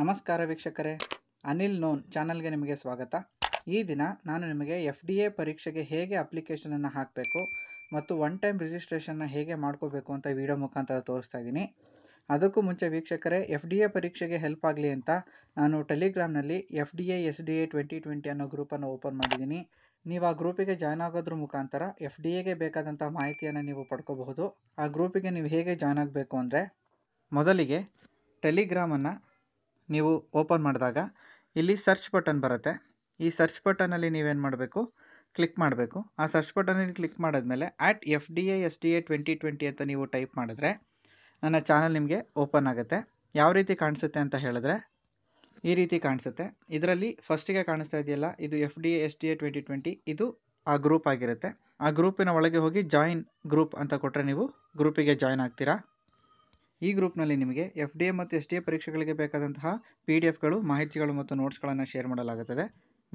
ನಮಸ್ಕಾರ ವೀಕ್ಷಕರೇ ಅನಿಲ್ ನೋನ್ ಚಾನಲ್ಗೆ ನಿಮಗೆ ಸ್ವಾಗತ ಈ ದಿನ ನಾನು ನಿಮಗೆ ಎಫ್ ಡಿ ಎ ಪರೀಕ್ಷೆಗೆ ಹೇಗೆ ಅಪ್ಲಿಕೇಶನನ್ನು ಹಾಕಬೇಕು ಮತ್ತು ಒನ್ ಟೈಮ್ ರಿಜಿಸ್ಟ್ರೇಷನ್ನ ಹೇಗೆ ಮಾಡ್ಕೋಬೇಕು ಅಂತ ವಿಡಿಯೋ ಮುಖಾಂತರ ತೋರಿಸ್ತಾ ಇದ್ದೀನಿ ಅದಕ್ಕೂ ಮುಂಚೆ ವೀಕ್ಷಕರೇ ಎಫ್ ಡಿ ಎ ಪರೀಕ್ಷೆಗೆ ಹೆಲ್ಪ್ ಆಗಲಿ ಅಂತ ನಾನು ಟೆಲಿಗ್ರಾಮ್ನಲ್ಲಿ F D A S D A twenty twenty ಅನ್ನೋ ಗ್ರೂಪನ್ನು ಓಪನ್ ಮಾಡಿದ್ದೀನಿ ನೀವು ಆ ಗ್ರೂಪಿಗೆ ಜಾಯ್ನ್ ಆಗೋದ್ರ ಮುಖಾಂತರ ಎಫ್ ಡಿ ಎಗೆ ಬೇಕಾದಂಥ ಮಾಹಿತಿಯನ್ನು ನೀವು ಪಡ್ಕೋಬಹುದು ಆ ಗ್ರೂಪಿಗೆ ನೀವು ಹೇಗೆ ಜಾಯ್ನ್ ಆಗಬೇಕು ಅಂದರೆ ಮೊದಲಿಗೆ ಟೆಲಿಗ್ರಾಮನ್ನು ನೀವು ಓಪನ್ ಮಾಡಿದಾಗ ಇಲ್ಲಿ ಸರ್ಚ್ ಬಟನ್ ಬರುತ್ತೆ ಈ ಸರ್ಚ್ ಬಟನಲ್ಲಿ ನೀವೇನು ಮಾಡಬೇಕು ಕ್ಲಿಕ್ ಮಾಡಬೇಕು ಆ ಸರ್ಚ್ ಬಟನಲ್ಲಿ ಕ್ಲಿಕ್ ಮಾಡಿದ್ಮೇಲೆ at F D A S D A twenty twenty ಅಂತ ನೀವು ಟೈಪ್ ಮಾಡಿದ್ರೆ ನನ್ನ ಚಾನಲ್ ನಿಮಗೆ ಓಪನ್ ಆಗುತ್ತೆ ಯಾವ ರೀತಿ ಕಾಣಿಸುತ್ತೆ ಅಂತ ಹೇಳಿದ್ರೆ ಈ ರೀತಿ ಕಾಣಿಸುತ್ತೆ ಇದರಲ್ಲಿ ಫಸ್ಟಿಗೆ ಕಾಣಿಸ್ತಾ ಇದೆಯಲ್ಲ ಇದು F D A S D A twenty twenty ಇದು ಆ ಗ್ರೂಪ್ ಆಗಿರುತ್ತೆ ಆ ಗ್ರೂಪಿನ ಒಳಗೆ ಹೋಗಿ ಜಾಯಿನ್ ಗ್ರೂಪ್ ಅಂತ ಕೊಟ್ಟರೆ ನೀವು ಗ್ರೂಪಿಗೆ ಜಾಯಿನ್ ಆಗ್ತೀರಾ ಈ ಗ್ರೂಪ್ನಲ್ಲಿ ನಿಮಗೆ ಎಫ್ ಡಿ ಎ ಮತ್ತು ಎಸ್ ಡಿ ಎ ಪರೀಕ್ಷೆಗಳಿಗೆ ಬೇಕಾದಂತಹ ಪಿ ಡಿ ಎಫ್ಗಳು ಮಾಹಿತಿಗಳು ಮತ್ತು ನೋಟ್ಸ್ಗಳನ್ನು ಶೇರ್ ಮಾಡಲಾಗುತ್ತದೆ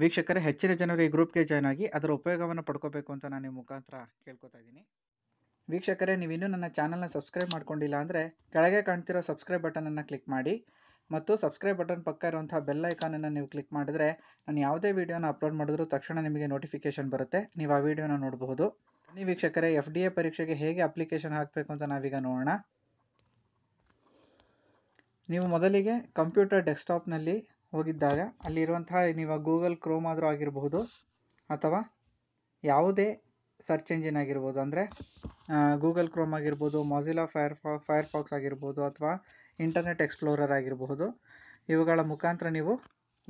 ವೀಕ್ಷಕರೇ ಹೆಚ್ಚಿನ ಜನರು ಈ ಗ್ರೂಪ್ಗೆ ಜಾಯ್ನ್ ಆಗಿ ಅದರ ಉಪಯೋಗವನ್ನು ಪಡ್ಕೋಬೇಕು ಅಂತ ನಾನು ನಿಮ್ಮ ಮುಖಾಂತರ ಕೇಳ್ಕೊತಾ ಇದ್ದೀನಿ ವೀಕ್ಷಕರೇ ನೀವು ಇನ್ನೂ ನನ್ನ ಚಾನಲ್ನ ಸಬ್ಸ್ಕ್ರೈಬ್ ಮಾಡ್ಕೊಂಡಿಲ್ಲ ಅಂದರೆ ಕೆಳಗೆ ಕಾಣ್ತಿರೋ ಸಬ್ಸ್ಕ್ರೈಬ್ ಬಟನನ್ನು ಕ್ಲಿಕ್ ಮಾಡಿ ಮತ್ತು ಸಬ್ಸ್ಕ್ರೈಬ್ ಬಟನ್ ಪಕ್ಕ ಇರುವಂಥ ಬೆಲ್ ಐಕಾನನ್ನು ನೀವು ಕ್ಲಿಕ್ ಮಾಡಿದ್ರೆ ನಾನು ಯಾವುದೇ ವೀಡಿಯೋನ ಅಪ್ಲೋಡ್ ಮಾಡಿದ್ರೂ ತಕ್ಷಣ ನಿಮಗೆ ನೋಟಿಫಿಕೇಶನ್ ಬರುತ್ತೆ ನೀವು ಆ ವೀಡಿಯೋನ ನೋಡಬಹುದು ಬನ್ನಿ ವೀಕ್ಷಕರೇ ಎಫ್ ಡಿ ಎ ಪರೀಕ್ಷೆಗೆ ಹೇಗೆ ಅಪ್ಲಿಕೇಶನ್ ಹಾಕಬೇಕು ಅಂತ ನಾವೀಗ ನೋಡೋಣ ನೀವು ಮೊದಲಿಗೆ ಕಂಪ್ಯೂಟರ್ ಡೆಸ್ಕ್ಟಾಪ್ನಲ್ಲಿ ಹೋಗಿದ್ದಾಗ ಅಲ್ಲಿರುವಂತಹ ನೀವು ಗೂಗಲ್ ಕ್ರೋಮ್ ಆದರೂ ಆಗಿರಬಹುದು ಅಥವಾ ಯಾವುದೇ ಸರ್ಚ್ ಎಂಜಿನ್ ಆಗಿರ್ಬೋದು ಅಂದರೆ ಗೂಗಲ್ ಕ್ರೋಮ್ ಆಗಿರ್ಬೋದು ಮೊಜಿಲಾ ಫೈರ್ ಫೈರ್ ಫಾಕ್ಸ್ ಆಗಿರ್ಬೋದು ಅಥವಾ ಇಂಟರ್ನೆಟ್ ಎಕ್ಸ್ಪ್ಲೋರರ್ ಆಗಿರಬಹುದು ಇವುಗಳ ಮುಖಾಂತರ ನೀವು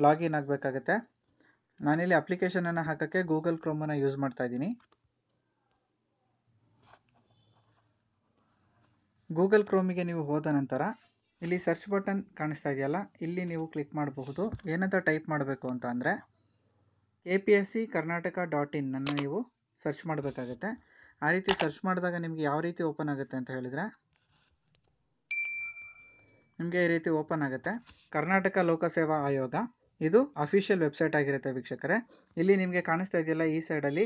ಲಾಗಿನ್ ಆಗಬೇಕಾಗತ್ತೆ ನಾನಿಲ್ಲಿ ಅಪ್ಲಿಕೇಶನನ್ನು ಹಾಕೋಕ್ಕೆ ಗೂಗಲ್ ಕ್ರೋಮನ್ನು ಯೂಸ್ ಮಾಡ್ತಾ ಗೂಗಲ್ ಕ್ರೋಮಿಗೆ ನೀವು ಹೋದ ನಂತರ ಇಲ್ಲಿ ಸರ್ಚ್ ಬಟನ್ ಕಾಣಿಸ್ತಾ ಇದೆಯಲ್ಲ ಇಲ್ಲಿ ನೀವು ಕ್ಲಿಕ್ ಮಾಡಬಹುದು ಏನಂತ ಟೈಪ್ ಮಾಡಬೇಕು ಅಂತ ಅಂದರೆ A P S C Karnataka dot ಇನ್ನನ್ನು ನೀವು ಸರ್ಚ್ ಮಾಡಬೇಕಾಗತ್ತೆ ಆ ರೀತಿ ಸರ್ಚ್ ಮಾಡಿದಾಗ ನಿಮಗೆ ಯಾವ ರೀತಿ ಓಪನ್ ಆಗುತ್ತೆ ಅಂತ ಹೇಳಿದರೆ ನಿಮಗೆ ಈ ರೀತಿ ಓಪನ್ ಆಗುತ್ತೆ ಕರ್ನಾಟಕ ಲೋಕಸೇವಾ ಆಯೋಗ ಇದು ಅಫಿಷಿಯಲ್ ವೆಬ್ಸೈಟ್ ಆಗಿರುತ್ತೆ ವೀಕ್ಷಕರೇ ಇಲ್ಲಿ ನಿಮಗೆ ಕಾಣಿಸ್ತಾ ಇದೆಯಲ್ಲ ಈ ಸೈಡಲ್ಲಿ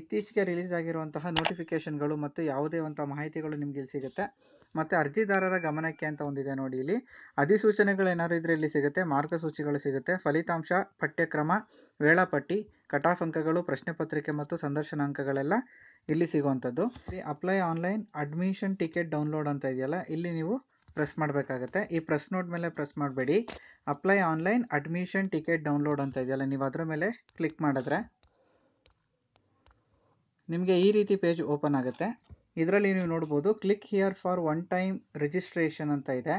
ಇತ್ತೀಚೆಗೆ ರಿಲೀಸ್ ಆಗಿರುವಂತಹ ನೋಟಿಫಿಕೇಷನ್ಗಳು ಮತ್ತು ಯಾವುದೇ ಒಂಥ ಮಾಹಿತಿಗಳು ನಿಮಗೆ ಇಲ್ಲಿ ಸಿಗುತ್ತೆ ಮತ್ತು ಅರ್ಜಿದಾರರ ಗಮನಕ್ಕೆ ಅಂತ ಒಂದಿದೆ ನೋಡಿ ಇಲ್ಲಿ ಅಧಿಸೂಚನೆಗಳೇನಾದ್ರು ಇದ್ರೆ ಇಲ್ಲಿ ಸಿಗುತ್ತೆ ಮಾರ್ಗಸೂಚಿಗಳು ಸಿಗುತ್ತೆ ಫಲಿತಾಂಶ ಪಠ್ಯಕ್ರಮ ವೇಳಾಪಟ್ಟಿ ಕಟಾಫ್ ಅಂಕಗಳು ಪ್ರಶ್ನೆ ಪತ್ರಿಕೆ ಮತ್ತು ಸಂದರ್ಶನ ಅಂಕಗಳೆಲ್ಲ ಇಲ್ಲಿ ಸಿಗುವಂಥದ್ದು ಇಲ್ಲಿ apply online admission ticket download ಅಂತ ಇದೆಯಲ್ಲ ಇಲ್ಲಿ ನೀವು ಪ್ರೆಸ್ ಮಾಡಬೇಕಾಗತ್ತೆ ಈ ಪ್ರೆಸ್ ನೋಟ್ ಮೇಲೆ ಪ್ರೆಸ್ ಮಾಡಬೇಡಿ apply online admission ticket download ಅಂತ ಇದೆಯಲ್ಲ ನೀವು ಅದರ ಮೇಲೆ ಕ್ಲಿಕ್ ಮಾಡಿದ್ರೆ ನಿಮಗೆ ಈ ರೀತಿ ಪೇಜ್ ಓಪನ್ ಆಗುತ್ತೆ ಇದರಲ್ಲಿ ನೀವು ನೋಡ್ಬೋದು click here for one time registration ಅಂತ ಇದೆ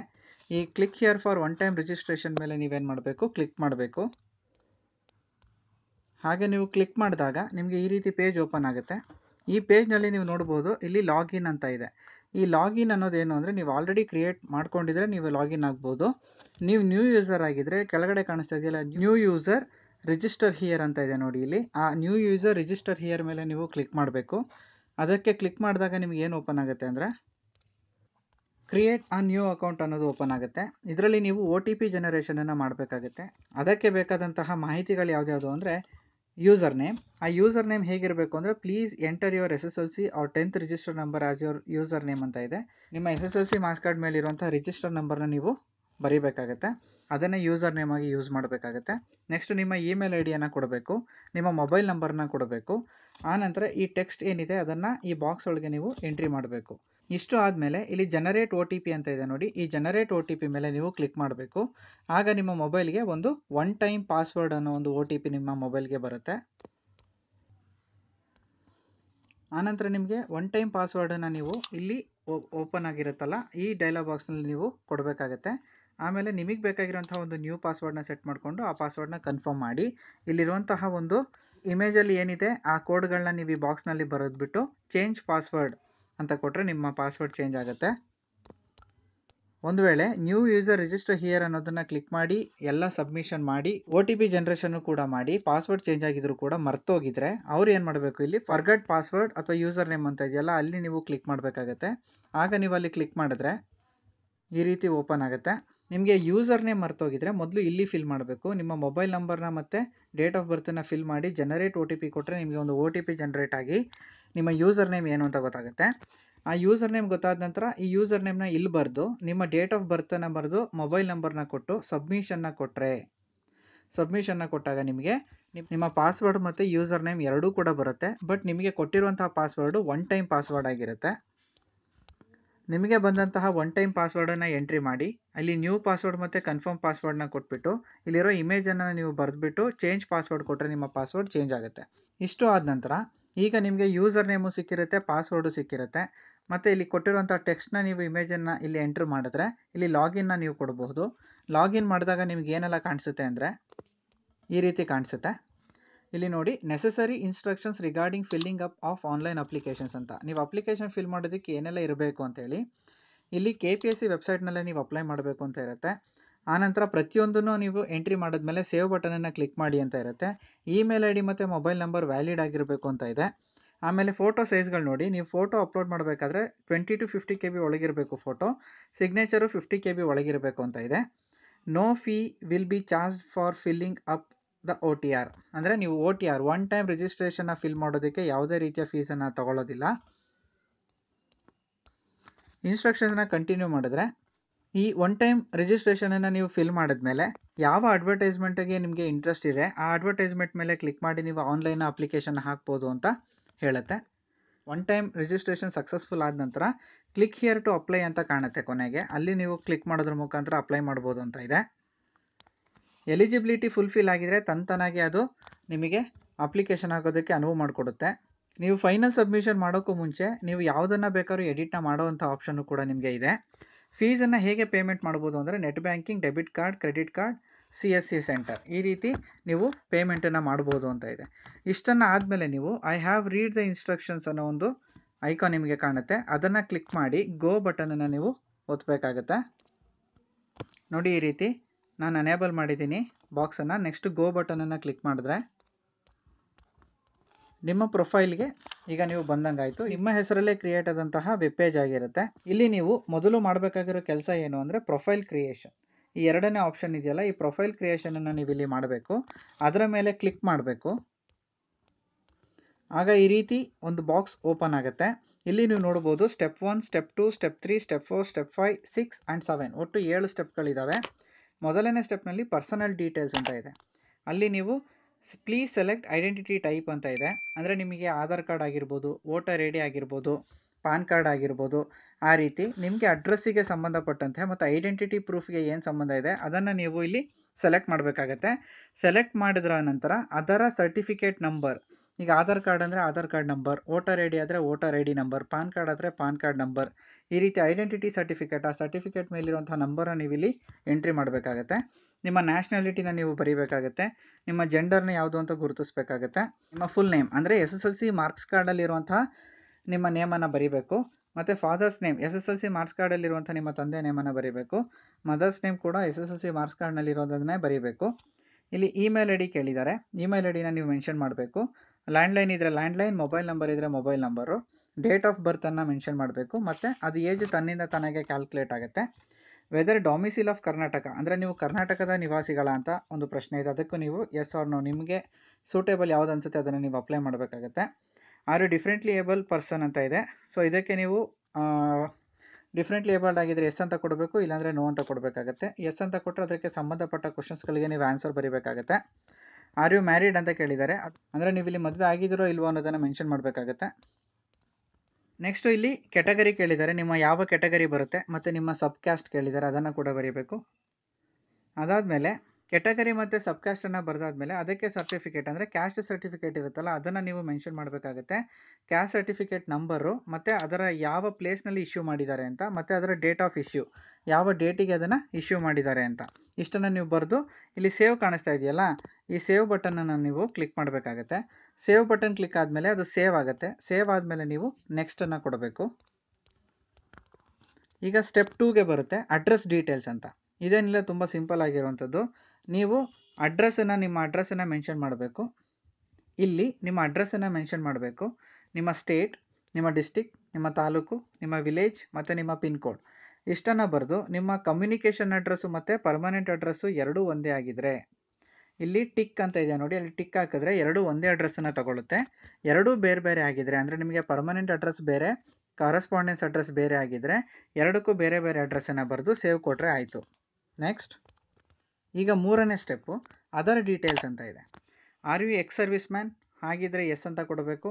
ಈ click here for one time registration ಮೇಲೆ ನೀವೇನು ಮಾಡಬೇಕು ಕ್ಲಿಕ್ ಮಾಡಬೇಕು ಹಾಗೆ ನೀವು ಕ್ಲಿಕ್ ಮಾಡಿದಾಗ ನಿಮಗೆ ಈ ರೀತಿ ಪೇಜ್ ಓಪನ್ ಆಗುತ್ತೆ ಈ ಪೇಜ್ನಲ್ಲಿ ನೀವು ನೋಡ್ಬೋದು ಇಲ್ಲಿ ಲಾಗಿನ್ ಅಂತ ಇದೆ ಈ ಲಾಗಿನ್ ಅನ್ನೋದೇನು ಅಂದರೆ ನೀವು ಆಲ್ರೆಡಿ ಕ್ರಿಯೇಟ್ ಮಾಡ್ಕೊಂಡಿದ್ರೆ ನೀವು ಲಾಗಿನ್ ಆಗ್ಬೋದು ನೀವು ನ್ಯೂ ಯೂಸರ್ ಆಗಿದ್ದರೆ ಕೆಳಗಡೆ ಕಾಣಿಸ್ತಾ ಇದೆಯಲ್ಲ ನ್ಯೂ ಯೂಸರ್ ರಿಜಿಸ್ಟರ್ ಹಿಯರ್ ಅಂತ ಇದೆ ನೋಡಿ ಇಲ್ಲಿ ಆ ನ್ಯೂ ಯೂಸರ್ ರಿಜಿಸ್ಟರ್ ಹಿಯರ್ ಮೇಲೆ ನೀವು ಕ್ಲಿಕ್ ಮಾಡಬೇಕು ಅದಕ್ಕೆ ಕ್ಲಿಕ್ ಮಾಡಿದಾಗ ನಿಮ್ಗೆ ಏನು ಓಪನ್ ಆಗುತ್ತೆ ಅಂದರೆ ಕ್ರಿಯೇಟ್ ಆ ನ್ಯೂ ಅಕೌಂಟ್ ಅನ್ನೋದು ಓಪನ್ ಆಗುತ್ತೆ ಇದರಲ್ಲಿ ನೀವು ಒ ಟಿ ಪಿ ಜನರೇಷನನ್ನು ಮಾಡಬೇಕಾಗುತ್ತೆ ಅದಕ್ಕೆ ಬೇಕಾದಂತಹ ಮಾಹಿತಿಗಳು ಯಾವುದ್ಯಾವುದು ಅಂದರೆ ಯೂಸರ್ ನೇಮ್ ಆ ಯೂಸರ್ ನೇಮ್ ಹೇಗಿರಬೇಕು ಅಂದರೆ please enter your S S L C ಅವ್ರ tenth register number as your user name ಅಂತ ಇದೆ ನಿಮ್ಮ S S L C marks card ಮೇಲಿರುವಂಥ ರಿಜಿಸ್ಟರ್ ನಂಬರ್ನ ನೀವು ಬರೀಬೇಕಾಗತ್ತೆ ಅದನ್ನೇ ಯೂಸರ್ ನೇಮ್ ಆಗಿ ಯೂಸ್ ಮಾಡಬೇಕಾಗತ್ತೆ ನೆಕ್ಸ್ಟ್ ನಿಮ್ಮ ಇಮೇಲ್ ಐ ಡಿಯನ್ನು ಕೊಡಬೇಕು ನಿಮ್ಮ ಮೊಬೈಲ್ ನಂಬರ್ನ ಕೊಡಬೇಕು ಆನಂತರ ಈ ಟೆಕ್ಸ್ಟ್ ಏನಿದೆ ಅದನ್ನು ಈ ಬಾಕ್ಸ್ ಒಳಗೆ ನೀವು ಎಂಟ್ರಿ ಮಾಡಬೇಕು ಇಷ್ಟು ಆದಮೇಲೆ ಇಲ್ಲಿ ಜನರೇಟ್ ಒ ಟಿ ಪಿ ಅಂತ ಇದೆ ನೋಡಿ ಈ ಜನರೇಟ್ ಒ ಟಿ ಪಿ ಮೇಲೆ ನೀವು ಕ್ಲಿಕ್ ಮಾಡಬೇಕು ಆಗ ನಿಮ್ಮ ಮೊಬೈಲ್ಗೆ ಒಂದು ಒನ್ ಟೈಮ್ ಪಾಸ್ವರ್ಡ್ ಅನ್ನೋ ಒಂದು ಒ ಟಿ ಪಿ ನಿಮ್ಮ ಮೊಬೈಲ್ಗೆ ಬರುತ್ತೆ ಆನಂತರ ನಿಮಗೆ ಒನ್ ಟೈಮ್ ಪಾಸ್ವರ್ಡನ್ನು ನೀವು ಇಲ್ಲಿ ಓಪನ್ ಆಗಿರುತ್ತಲ್ಲ ಈ ಡೈಲಾಗ್ ಬಾಕ್ಸ್ನಲ್ಲಿ ನೀವು ಕೊಡಬೇಕಾಗತ್ತೆ ಆಮೇಲೆ ನಿಮಗೆ ಬೇಕಾಗಿರೋಂಥ ಒಂದು ನ್ಯೂ ಪಾಸ್ವರ್ಡ್ನ ಸೆಟ್ ಮಾಡಿಕೊಂಡು ಆ ಪಾಸ್ವರ್ಡ್ನ ಕನ್ಫರ್ಮ್ ಮಾಡಿ ಇಲ್ಲಿರುವಂತಹ ಒಂದು ಇಮೇಜಲ್ಲಿ ಏನಿದೆ ಆ ಕೋಡ್ಗಳನ್ನ ನೀವು ಈ ಬಾಕ್ಸ್ನಲ್ಲಿ ಬರೆದ್ಬಿಟ್ಟು ಚೇಂಜ್ ಪಾಸ್ವರ್ಡ್ ಅಂತ ಕೊಟ್ಟರೆ ನಿಮ್ಮ ಪಾಸ್ವರ್ಡ್ ಚೇಂಜ್ ಆಗುತ್ತೆ ಒಂದು ವೇಳೆ ನ್ಯೂ ಯೂಸರ್ ರಿಜಿಸ್ಟರ್ ಹಿಯರ್ ಅನ್ನೋದನ್ನು ಕ್ಲಿಕ್ ಮಾಡಿ ಎಲ್ಲ ಸಬ್ಮಿಷನ್ ಮಾಡಿ ಓ ಟಿ ಪಿ ಜನ್ರೇಷನ್ನು ಕೂಡ ಮಾಡಿ ಪಾಸ್ವರ್ಡ್ ಚೇಂಜ್ ಆಗಿದ್ರು ಕೂಡ ಮರ್ತೋಗಿದ್ರೆ ಅವ್ರು ಏನು ಮಾಡಬೇಕು ಇಲ್ಲಿ ಫರ್ಗಟ್ ಪಾಸ್ವರ್ಡ್ ಅಥವಾ ಯೂಸರ್ ನೇಮ್ ಅಂತ ಇದೆಯಲ್ಲ ಅಲ್ಲಿ ನೀವು ಕ್ಲಿಕ್ ಮಾಡಬೇಕಾಗತ್ತೆ ಆಗ ನೀವು ಅಲ್ಲಿ ಕ್ಲಿಕ್ ಮಾಡಿದ್ರೆ ಈ ರೀತಿ ಓಪನ್ ಆಗುತ್ತೆ ನಿಮಗೆ ಯೂಸರ್ ನೇಮ್ ಮರೆತೋಗಿದ್ರೆ ಮೊದಲು ಇಲ್ಲಿ ಫಿಲ್ ಮಾಡಬೇಕು ನಿಮ್ಮ ಮೊಬೈಲ್ ನಂಬರ್ನ ಮತ್ತು ಡೇಟ್ ಆಫ್ ಬರ್ತನ್ನು ಫಿಲ್ ಮಾಡಿ ಜನರೇಟ್ ಒ ಟಿ ಪಿ ಕೊಟ್ಟರೆ ನಿಮಗೆ ಒಂದು ಒ ಟಿ ಪಿ ಜನ್ರೇಟ್ ಆಗಿ ನಿಮ್ಮ ಯೂಸರ್ ನೇಮ್ ಏನು ಅಂತ ಗೊತ್ತಾಗುತ್ತೆ ಆ ಯೂಸರ್ ನೇಮ್ ಗೊತ್ತಾದ ನಂತರ ಈ ಯೂಸರ್ ನೇಮ್ನ ಇಲ್ಲಿ ಬರೆದು ನಿಮ್ಮ ಡೇಟ್ ಆಫ್ ಬರ್ತನ್ನು ಬರೆದು ಮೊಬೈಲ್ ನಂಬರ್ನ ಕೊಟ್ಟು ಸಬ್ಮಿಷನ್ನ ಕೊಟ್ಟರೆ ಸಬ್ಮಿಷನ್ನ ಕೊಟ್ಟಾಗ ನಿಮಗೆ ನಿಮ್ಮ ಪಾಸ್ವರ್ಡ್ ಮತ್ತು ಯೂಸರ್ ನೇಮ್ ಎರಡೂ ಕೂಡ ಬರುತ್ತೆ ಬಟ್ ನಿಮಗೆ ಕೊಟ್ಟಿರುವಂತಹ ಪಾಸ್ವರ್ಡು ಒನ್ ಟೈಮ್ ಪಾಸ್ವರ್ಡ್ ಆಗಿರುತ್ತೆ ನಿಮಗೆ ಬಂದಂತಹ ಒನ್ ಟೈಮ್ ಪಾಸ್ವರ್ಡನ್ನು ಎಂಟ್ರಿ ಮಾಡಿ ಅಲ್ಲಿ ನ್ಯೂ ಪಾಸ್ವರ್ಡ್ ಮತ್ತು ಕನ್ಫರ್ಮ್ ಪಾಸ್ವರ್ಡನ್ನ ಕೊಟ್ಬಿಟ್ಟು ಇಲ್ಲಿರೋ ಇಮೇಜನ್ನು ನೀವು ಬರೆದ್ಬಿಟ್ಟು ಚೇಂಜ್ ಪಾಸ್ವರ್ಡ್ ಕೊಟ್ಟರೆ ನಿಮ್ಮ ಪಾಸ್ವರ್ಡ್ ಚೇಂಜ್ ಆಗುತ್ತೆ ಇಷ್ಟು ಆದ ನಂತರ ಈಗ ನಿಮಗೆ ಯೂಸರ್ ನೇಮು ಸಿಕ್ಕಿರುತ್ತೆ ಪಾಸ್ವರ್ಡು ಸಿಕ್ಕಿರುತ್ತೆ ಮತ್ತು ಇಲ್ಲಿ ಕೊಟ್ಟಿರುವಂಥ ಟೆಕ್ಸ್ಟ್ನ ನೀವು ಇಮೇಜನ್ನು ಇಲ್ಲಿ ಎಂಟ್ರ್ ಮಾಡಿದ್ರೆ ಇಲ್ಲಿ ಲಾಗಿನ್ನ ನೀವು ಕೊಡಬಹುದು ಲಾಗಿನ್ ಮಾಡಿದಾಗ ನಿಮ್ಗೆ ಏನೆಲ್ಲ ಕಾಣಿಸುತ್ತೆ ಅಂದರೆ ಈ ರೀತಿ ಕಾಣಿಸುತ್ತೆ ಇಲ್ಲಿ ನೋಡಿ necessary instructions regarding filling up of online applications ಅಂತ ನೀವು ಅಪ್ಲಿಕೇಶನ್ ಫಿಲ್ ಮಾಡೋದಕ್ಕೆ ಏನೆಲ್ಲ ಇರಬೇಕು ಅಂತೇಳಿ ಇಲ್ಲಿ ಕೆ ಪಿ ಎಸ್ ಸಿ ವೆಬ್ಸೈಟ್ನಲ್ಲೇ ನೀವು ಅಪ್ಲೈ ಮಾಡಬೇಕು ಅಂತ ಇರುತ್ತೆ ಆನಂತರ ಪ್ರತಿಯೊಂದನ್ನು ನೀವು ಎಂಟ್ರಿ ಮಾಡಿದ್ಮೇಲೆ ಸೇವ್ ಬಟನನ್ನು ಕ್ಲಿಕ್ ಮಾಡಿ ಅಂತ ಇರುತ್ತೆ ಇಮೇಲ್ ಐ ಡಿ ಮತ್ತು ಮೊಬೈಲ್ ನಂಬರ್ ವ್ಯಾಲಿಡ್ ಆಗಿರಬೇಕು ಅಂತ ಇದೆ ಆಮೇಲೆ ಫೋಟೋ ಸೈಜ್ಗಳು ನೋಡಿ ನೀವು ಫೋಟೋ ಅಪ್ಲೋಡ್ ಮಾಡಬೇಕಾದ್ರೆ twenty to fifty K B ಒಳಗಿರಬೇಕು photo signature fifty K B ಒಳಗಿರಬೇಕು ಅಂತ ಇದೆ no fee will be charge for filling up the O T R ಅಂದರೆ ನೀವು O T R one time ರಿಜಿಸ್ಟ್ರೇಷನ್ನ ಫಿಲ್ ಮಾಡೋದಕ್ಕೆ ಯಾವುದೇ ರೀತಿಯ ಫೀಸನ್ನು ತಗೊಳ್ಳೋದಿಲ್ಲ ಇನ್ಸ್ಟ್ರಕ್ಷನ್ಸ್ನ ಕಂಟಿನ್ಯೂ ಮಾಡಿದ್ರೆ ಈ ಒನ್ ಟೈಮ್ ರಿಜಿಸ್ಟ್ರೇಷನನ್ನು ನೀವು ಫಿಲ್ ಮಾಡಿದ್ಮೇಲೆ ಯಾವ ಅಡ್ವರ್ಟೈಸ್ಮೆಂಟಿಗೆ ನಿಮಗೆ ಇಂಟ್ರೆಸ್ಟ್ ಇದೆ ಆ ಅಡ್ವರ್ಟೈಸ್ಮೆಂಟ್ ಮೇಲೆ ಕ್ಲಿಕ್ ಮಾಡಿ ನೀವು ಆನ್ಲೈನ್ ಅಪ್ಲಿಕೇಶನ್ ಹಾಕ್ಬೋದು ಅಂತ ಹೇಳುತ್ತೆ ಒನ್ ಟೈಮ್ ರಿಜಿಸ್ಟ್ರೇಷನ್ ಸಕ್ಸಸ್ಫುಲ್ ಆದ ನಂತರ ಕ್ಲಿಕ್ ಹಿಯರ್ ಟು ಅಪ್ಲೈ ಅಂತ ಕಾಣುತ್ತೆ ಕೊನೆಗೆ ಅಲ್ಲಿ ನೀವು ಕ್ಲಿಕ್ ಮಾಡೋದ್ರ ಮುಖಾಂತರ ಅಪ್ಲೈ ಮಾಡ್ಬೋದು ಅಂತ ಇದೆ ಎಲಿಜಿಬಿಲಿಟಿ ಫುಲ್ಫಿಲ್ ಆಗಿದರೆ ತನಗೆ ಅದು ನಿಮಗೆ ಅಪ್ಲಿಕೇಶನ್ ಹಾಕೋದಕ್ಕೆ ಅನುವು ಮಾಡಿಕೊಡುತ್ತೆ ನೀವು ಫೈನಲ್ ಸಬ್ಮಿಷನ್ ಮಾಡೋಕ್ಕೂ ಮುಂಚೆ ನೀವು ಯಾವುದನ್ನು ಬೇಕಾದ್ರೂ ಎಡಿಟ್ನ ಮಾಡೋವಂಥ ಆಪ್ಷನ್ನು ಕೂಡ ನಿಮಗೆ ಇದೆ ಫೀಸನ್ನು ಹೇಗೆ ಪೇಮೆಂಟ್ ಮಾಡ್ಬೋದು ಅಂದರೆ net banking debit card credit card C S C centre ಈ ರೀತಿ ನೀವು ಪೇಮೆಂಟನ್ನು ಮಾಡ್ಬೋದು ಅಂತ ಇದೆ ಇಷ್ಟನ್ನು ಆದಮೇಲೆ ನೀವು I have read the instructions ಅನ್ನೋ ಒಂದು ಐಕಾನ್ ನಿಮಗೆ ಕಾಣುತ್ತೆ ಅದನ್ನು ಕ್ಲಿಕ್ ಮಾಡಿ ಗೋ ಬಟನನ್ನು ನೀವು ಒತ್ತಬೇಕಾಗತ್ತೆ ನೋಡಿ ಈ ರೀತಿ ನಾನು ಅನೇಬಲ್ ಮಾಡಿದ್ದೀನಿ ಬಾಕ್ಸನ್ನು ನೆಕ್ಸ್ಟ್ ಗೋ ಬಟನನ್ನು ಕ್ಲಿಕ್ ಮಾಡಿದ್ರೆ ನಿಮ್ಮ ಪ್ರೊಫೈಲ್ಗೆ ಈಗ ನೀವು ಬಂದಂಗಾಯಿತು ನಿಮ್ಮ ಹೆಸರಲ್ಲೇ ಕ್ರಿಯೇಟ್ ಆದಂತಹ ವೆಬ್ ಪೇಜ್ ಆಗಿರುತ್ತೆ ಇಲ್ಲಿ ನೀವು ಮೊದಲು ಮಾಡಬೇಕಾಗಿರೋ ಕೆಲಸ ಏನು ಅಂದರೆ ಪ್ರೊಫೈಲ್ ಕ್ರಿಯೇಷನ್ ಈ ಎರಡನೇ ಆಪ್ಷನ್ ಇದೆಯಲ್ಲ ಈ ಪ್ರೊಫೈಲ್ ಕ್ರಿಯೇಷನನ್ನು ನೀವು ಇಲ್ಲಿ ಮಾಡಬೇಕು ಅದರ ಮೇಲೆ ಕ್ಲಿಕ್ ಮಾಡಬೇಕು ಆಗ ಈ ರೀತಿ ಒಂದು ಬಾಕ್ಸ್ ಓಪನ್ ಆಗುತ್ತೆ ಇಲ್ಲಿ ನೀವು ನೋಡ್ಬೋದು step one step two step three step four step five six and seven ಒಟ್ಟು ಏಳು ಸ್ಟೆಪ್ಗಳಿದ್ದಾವೆ ಮೊದಲನೇ ಸ್ಟೆಪ್ನಲ್ಲಿ ಪರ್ಸನಲ್ ಡೀಟೇಲ್ಸ್ ಅಂತ ಇದೆ ಅಲ್ಲಿ ನೀವು ಪ್ಲೀಸ್ ಸೆಲೆಕ್ಟ್ ಐಡೆಂಟಿಟಿ ಟೈಪ್ ಅಂತ ಇದೆ ಅಂದರೆ ನಿಮಗೆ ಆಧಾರ್ ಕಾರ್ಡ್ ಆಗಿರ್ಬೋದು ವೋಟರ್ ಐ ಡಿ ಆಗಿರ್ಬೋದು ಪಾನ್ ಕಾರ್ಡ್ ಆಗಿರ್ಬೋದು ಆ ರೀತಿ ನಿಮಗೆ ಅಡ್ರೆಸ್ಸಿಗೆ ಸಂಬಂಧಪಟ್ಟಂತೆ ಮತ್ತು ಐಡೆಂಟಿಟಿ ಪ್ರೂಫ್ಗೆ ಏನು ಸಂಬಂಧ ಇದೆ ಅದನ್ನು ನೀವು ಇಲ್ಲಿ ಸೆಲೆಕ್ಟ್ ಮಾಡಬೇಕಾಗತ್ತೆ ಸೆಲೆಕ್ಟ್ ಮಾಡಿದ್ರ ನಂತರ ಅದರ ಸರ್ಟಿಫಿಕೇಟ್ ನಂಬರ್ ಈಗ ಆಧಾರ್ ಕಾರ್ಡ್ ಅಂದರೆ Aadhaar card number voter I D ಆದರೆ voter I D number PAN card ಆದರೆ ಪಾನ್ ಕಾರ್ಡ್ ನಂಬರ್ ಈ ರೀತಿ ಐಡೆಂಟಿಟಿ ಸರ್ಟಿಫಿಕೇಟ್ ಆ ಸರ್ಟಿಫಿಕೇಟ್ ಮೇಲಿರುವಂಥ ನಂಬರನ್ನು ಇಲ್ಲಿ ಎಂಟ್ರಿ ಮಾಡಬೇಕಾಗತ್ತೆ ನಿಮ್ಮ ನ್ಯಾಷನಾಲಿಟಿನ ನೀವು ಬರೀಬೇಕಾಗತ್ತೆ ನಿಮ್ಮ ಜೆಂಡರ್ನ ಯಾವುದು ಅಂತ ಗುರುತಿಸ್ಬೇಕಾಗತ್ತೆ ನಿಮ್ಮ ಫುಲ್ ನೇಮ್ ಅಂದರೆ S S L C marks ಕಾರ್ಡಲ್ಲಿರುವಂತಹ ನಿಮ್ಮ ನೇಮನ್ನು ಬರೀಬೇಕು ಮತ್ತು father's name S S L C marks ಕಾರ್ಡಲ್ಲಿರುವಂಥ ನಿಮ್ಮ ತಂದೆ ನೇಮನ್ನು ಬರೀಬೇಕು ಮದರ್ಸ್ ನೇಮ್ ಕೂಡ S S L C marks ಕಾರ್ಡ್ನಲ್ಲಿರೋದನ್ನೇ ಬರೀಬೇಕು ಇಲ್ಲಿ ಇಮೇಲ್ ಐ ಡಿ ಕೇಳಿದ್ದಾರೆ ಇಮೇಲ್ ಐ ಡಿನ ನೀವು ಮೆನ್ಷನ್ ಮಾಡಬೇಕು ಲ್ಯಾಂಡ್ಲೈನ್ ಇದ್ದರೆ ಲ್ಯಾಂಡ್ಲೈನ್ ಮೊಬೈಲ್ ನಂಬರ್ ಇದ್ದರೆ ಮೊಬೈಲ್ ನಂಬರು ಡೇಟ್ ಆಫ್ ಬರ್ತನ್ನು ಮೆನ್ಷನ್ ಮಾಡಬೇಕು ಮತ್ತು ಅದು ಏಜ್ ತನ್ನಿಂದ ತನಗೆ ಕ್ಯಾಲ್ಕುಲೇಟ್ ಆಗುತ್ತೆ ವೆದರ್ ಡೊಮಿಸಿಲ್ ಆಫ್ ಕರ್ನಾಟಕ ಅಂದರೆ ನೀವು ಕರ್ನಾಟಕದ ನಿವಾಸಿಗಳ ಅಂತ ಒಂದು ಪ್ರಶ್ನೆ ಇದೆ ಅದಕ್ಕೂ ನೀವು ಎಸ್ ಆರ್ ನೋ ನಿಮಗೆ ಸೂಟೇಬಲ್ ಯಾವ್ದು ಅನಿಸುತ್ತೆ ಅದನ್ನು ನೀವು ಅಪ್ಲೈ ಮಾಡಬೇಕಾಗತ್ತೆ ಆರು ಡಿಫ್ರೆಂಟ್ಲಿ ಏಬಲ್ ಪರ್ಸನ್ ಅಂತ ಇದೆ ಸೊ ಇದಕ್ಕೆ ನೀವು ಡಿಫ್ರೆಂಟ್ಲಿ ಏಬಲ್ಡ್ ಆಗಿದ್ದರೆ ಎಸ್ ಅಂತ ಕೊಡಬೇಕು ಇಲ್ಲಾಂದರೆ ನೋ ಅಂತ ಕೊಡಬೇಕಾಗತ್ತೆ ಎಸ್ ಅಂತ ಕೊಟ್ಟರೆ ಅದಕ್ಕೆ ಸಂಬಂಧಪಟ್ಟ ಕ್ವಶನ್ಸ್ಗಳಿಗೆ ನೀವು ಆನ್ಸರ್ ಬರೀಬೇಕಾಗತ್ತೆ ಆರ್ ಯು ಮ್ಯಾರಿಡ್ ಅಂತ ಕೇಳಿದ್ದಾರೆ ಅಂದರೆ ನೀವು ಇಲ್ಲಿ ಮದುವೆ ಆಗಿದ್ದೀರೋ ಇಲ್ವೋ ಅನ್ನೋದನ್ನು ಮೆನ್ಷನ್ ಮಾಡಬೇಕಾಗತ್ತೆ ನೆಕ್ಸ್ಟು ಇಲ್ಲಿ ಕೆಟಗರಿ ಕೇಳಿದ್ದಾರೆ ನಿಮ್ಮ ಯಾವ ಕೆಟಗರಿ ಬರುತ್ತೆ ಮತ್ತು ನಿಮ್ಮ ಸಬ್ ಕ್ಯಾಸ್ಟ್ ಕೇಳಿದ್ದಾರೆ ಅದನ್ನು ಕೂಡ ಬರೀಬೇಕು ಅದಾದಮೇಲೆ ಕೆಟಗರಿ ಮತ್ತು ಸಬ್ ಕ್ಯಾಸ್ಟನ್ನು ಮೇಲೆ ಅದಕ್ಕೆ ಸರ್ಟಿಫಿಕೇಟ್ ಅಂದರೆ ಕ್ಯಾಸ್ಟ್ ಸರ್ಟಿಫಿಕೇಟ್ ಇರುತ್ತಲ್ಲ ಅದನ್ನು ನೀವು ಮೆನ್ಷನ್ ಮಾಡಬೇಕಾಗುತ್ತೆ ಕ್ಯಾಸ್ಟ್ ಸರ್ಟಿಫಿಕೇಟ್ ನಂಬರು ಮತ್ತು ಅದರ ಯಾವ ಪ್ಲೇಸ್ನಲ್ಲಿ ಇಶ್ಯೂ ಮಾಡಿದ್ದಾರೆ ಅಂತ ಮತ್ತು ಅದರ ಡೇಟ್ ಆಫ್ ಇಶ್ಯೂ ಯಾವ ಡೇಟಿಗೆ ಅದನ್ನು ಇಶ್ಯೂ ಮಾಡಿದ್ದಾರೆ ಅಂತ ಇಷ್ಟನ್ನು ನೀವು ಬರೆದು ಇಲ್ಲಿ ಸೇವ್ ಕಾಣಿಸ್ತಾ ಇದೆಯಲ್ಲ ಈ ಸೇವ್ ಬಟನನ್ನು ನೀವು ಕ್ಲಿಕ್ ಮಾಡಬೇಕಾಗತ್ತೆ ಸೇವ್ ಬಟನ್ ಕ್ಲಿಕ್ ಆದಮೇಲೆ ಅದು ಸೇವ್ ಆಗುತ್ತೆ ಸೇವ್ ಆದಮೇಲೆ ನೀವು ನೆಕ್ಸ್ಟನ್ನು ಕೊಡಬೇಕು ಈಗ ಸ್ಟೆಪ್ ಟೂಗೆ ಬರುತ್ತೆ ಅಡ್ರೆಸ್ ಡೀಟೇಲ್ಸ್ ಅಂತ ಇದೇನಿಲ್ಲ ತುಂಬ ಸಿಂಪಲ್ ಆಗಿರುವಂಥದ್ದು ನೀವು ಅಡ್ರೆಸ್ಸನ್ನು ನಿಮ್ಮ ಅಡ್ರೆಸ್ಸನ್ನು ಮೆನ್ಷನ್ ಮಾಡಬೇಕು ಇಲ್ಲಿ ನಿಮ್ಮ ಅಡ್ರೆಸ್ಸನ್ನು ಮೆನ್ಷನ್ ಮಾಡಬೇಕು ನಿಮ್ಮ ಸ್ಟೇಟ್ ನಿಮ್ಮ ಡಿಸ್ಟಿಕ್ ನಿಮ್ಮ ತಾಲೂಕು ನಿಮ್ಮ ವಿಲೇಜ್ ಮತ್ತು ನಿಮ್ಮ ಪಿನ್ ಕೋಡ್ ಇಷ್ಟನ್ನು ಬರೆದು ನಿಮ್ಮ ಕಮ್ಯುನಿಕೇಷನ್ ಅಡ್ರೆಸ್ಸು ಮತ್ತು ಪರ್ಮನೆಂಟ್ ಅಡ್ರೆಸ್ಸು ಎರಡೂ ಒಂದೇ ಆಗಿದ್ದರೆ ಇಲ್ಲಿ ಟಿಕ್ ಅಂತ ಇದೆ ನೋಡಿ ಅಲ್ಲಿ ಟಿಕ್ ಹಾಕಿದ್ರೆ ಎರಡು ಒಂದೇ ಅಡ್ರೆಸ್ಸನ್ನು ತಗೊಳ್ಳುತ್ತೆ ಎರಡೂ ಬೇರೆ ಬೇರೆ ಆಗಿದ್ರೆ ಅಂದರೆ ನಿಮಗೆ ಪರ್ಮನೆಂಟ್ ಅಡ್ರೆಸ್ ಬೇರೆ ಕರೆಸ್ಪಾಂಡೆನ್ಸ್ ಅಡ್ರೆಸ್ ಬೇರೆ ಆಗಿದ್ರೆ ಎರಡಕ್ಕೂ ಬೇರೆ ಬೇರೆ ಅಡ್ರೆಸ್ಸನ್ನು ಬರೆದು ಸೇವ್ ಕೊಟ್ಟರೆ ಆಯಿತು ನೆಕ್ಸ್ಟ್ ಈಗ ಮೂರನೇ ಸ್ಟೆಪ್ಪು ಅದರ್ ಡೀಟೇಲ್ಸ್ ಅಂತ ಇದೆ are you ex service man ಹಾಗಿದ್ರೆ ಎಸ್ ಅಂತ ಕೊಡಬೇಕು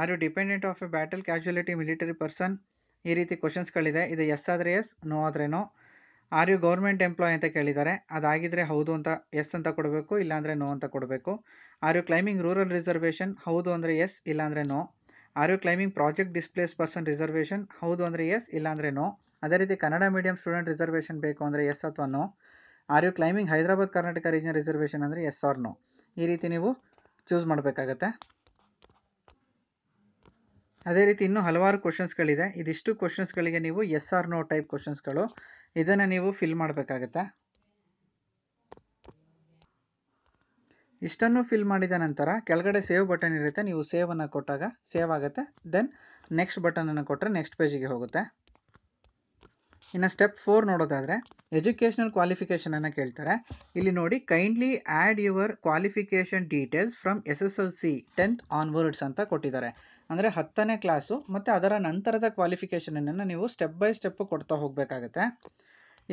are you dependent of a battle casualty military person ಈ ರೀತಿ ಕ್ವಶನ್ಸ್ಗಳಿದೆ ಇದು ಎಸ್ ಆದರೆ ಎಸ್ ನೋ ಆದರೆ no are you government employee ಅಂತ ಕೇಳಿದ್ದಾರೆ ಅದಾಗಿದ್ದರೆ ಹೌದು ಅಂತ ಎಸ್ ಅಂತ ಕೊಡಬೇಕು ಇಲ್ಲಾಂದರೆ ನೋ ಅಂತ ಕೊಡಬೇಕು are you claiming rural reservation ಹೌದು ಅಂದರೆ ಎಸ್ ಇಲ್ಲಾಂದರೆ no are you claiming project displaced person reservation ಹೌದು ಅಂದರೆ ಎಸ್ ಇಲ್ಲಾಂದರೆ ನೋ ಅದೇ ರೀತಿ ಕನ್ನಡ ಮೀಡಿಯಂ ಸ್ಟೂಡೆಂಟ್ ರಿಸರ್ವೇಷನ್ ಬೇಕು ಅಂದರೆ ಎಸ್ ಅಥವಾ no are you claiming Hyderabad Karnataka region reservation ಅಂದರೆ ಎಸ್ ಆರ್ ನೋ ಈ ರೀತಿ ನೀವು ಚೂಸ್ ಮಾಡಬೇಕಾಗತ್ತೆ ಅದೇ ರೀತಿ ಇನ್ನೂ ಹಲವಾರು ಕ್ವಶನ್ಸ್ಗಳಿದೆ ಇದಿಷ್ಟು ಕ್ವಶನ್ಸ್ಗಳಿಗೆ ನೀವು ಎಸ್ ಆರ್ ನೋ ಟೈಪ್ ಕ್ವಶನ್ಸ್ಗಳು ಇದನ್ನು ನೀವು ಫಿಲ್ ಮಾಡಬೇಕಾಗತ್ತೆ ಇಷ್ಟನ್ನು ಫಿಲ್ ಮಾಡಿದ ನಂತರ ಕೆಳಗಡೆ ಸೇವ್ ಬಟನ್ ಇರುತ್ತೆ ನೀವು ಸೇವನ್ನು ಕೊಟ್ಟಾಗ ಸೇವ್ ಆಗುತ್ತೆ ದೆನ್ ನೆಕ್ಸ್ಟ್ ಬಟನನ್ನು ಕೊಟ್ಟರೆ ನೆಕ್ಸ್ಟ್ ಪೇಜಿಗೆ ಹೋಗುತ್ತೆ ಇನ್ನು ಸ್ಟೆಪ್ ಫೋರ್ ನೋಡೋದಾದರೆ ಎಜುಕೇಷನಲ್ ಕ್ವಾಲಿಫಿಕೇಷನನ್ನು ಕೇಳ್ತಾರೆ ಇಲ್ಲಿ ನೋಡಿ kindly add your qualification details from S S L C tenth onwards ಅಂತ ಕೊಟ್ಟಿದ್ದಾರೆ ಅಂದರೆ ಹತ್ತನೇ ಕ್ಲಾಸು ಮತ್ತು ಅದರ ನಂತರದ ಕ್ವಾಲಿಫಿಕೇಷನನ್ನು ನೀವು ಸ್ಟೆಪ್ ಬೈ ಸ್ಟೆಪ್ಪು ಕೊಡ್ತಾ ಹೋಗಬೇಕಾಗತ್ತೆ